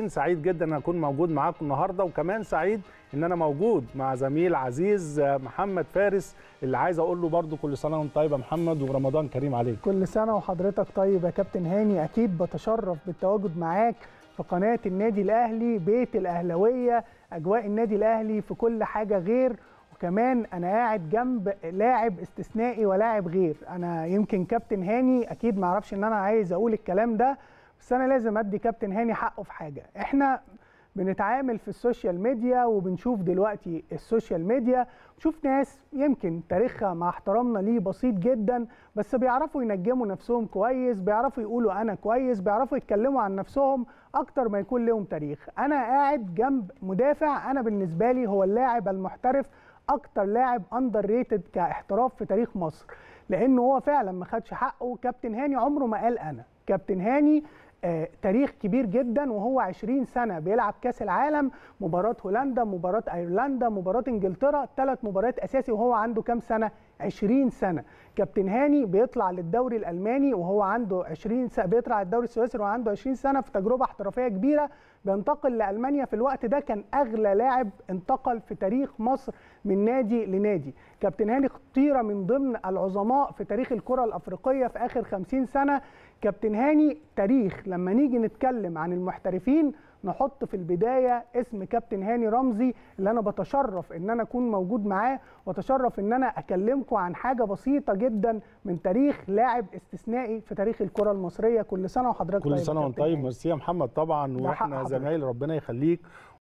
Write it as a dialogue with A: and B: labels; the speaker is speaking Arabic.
A: المشاهدين سعيد جدا ان اكون موجود معاكم النهارده وكمان سعيد ان انا موجود مع زميل عزيز محمد فارس اللي عايز اقول له برده كل سنه وانت طيب يا محمد ورمضان كريم عليك
B: كل سنه وحضرتك طيب يا كابتن هاني اكيد بتشرف بالتواجد معاك في قناه النادي الاهلي بيت الاهلاويه اجواء النادي الاهلي في كل حاجه غير وكمان انا قاعد جنب لاعب استثنائي ولاعب غير انا يمكن كابتن هاني اكيد ما اعرفش ان انا عايز اقول الكلام ده بس انا لازم ادي كابتن هاني حقه في حاجه احنا بنتعامل في السوشيال ميديا وبنشوف دلوقتي السوشيال ميديا بنشوف ناس يمكن تاريخها مع احترامنا ليه بسيط جدا بس بيعرفوا ينجموا نفسهم كويس بيعرفوا يقولوا انا كويس بيعرفوا يتكلموا عن نفسهم اكتر ما يكون لهم تاريخ انا قاعد جنب مدافع انا بالنسبه لي هو اللاعب المحترف اكتر لاعب اندر ريتد كاحتراف في تاريخ مصر لانه هو فعلا ما خدش حقه كابتن هاني عمره ما قال انا كابتن هاني آه، تاريخ كبير جدا وهو 20 سنه بيلعب كاس العالم مباراه هولندا مباراه ايرلندا مباراه انجلترا ثلاث مباريات اساسي وهو عنده كام سنه 20 سنه كابتن هاني بيطلع للدوري الالماني وهو عنده 20 سنه بيطلع الدوري السويسري وهو عنده 20 سنه في تجربه احترافيه كبيره بينتقل لالمانيا في الوقت ده كان اغلى لاعب انتقل في تاريخ مصر من نادي لنادي كابتن هاني خطيره من ضمن العظماء في تاريخ الكره الافريقيه في اخر 50 سنه كابتن هاني تاريخ لما نيجي نتكلم عن المحترفين نحط في البدايه اسم كابتن هاني رمزي اللي انا بتشرف ان انا اكون موجود معاه واتشرف ان انا اكلمكم عن حاجه بسيطه جدا من تاريخ لاعب استثنائي في تاريخ الكره المصريه كل سنه وحضرتك كل طيب سنه وانت طيب
A: ميرسي يا محمد طبعا واحنا زمايل ربنا يخليك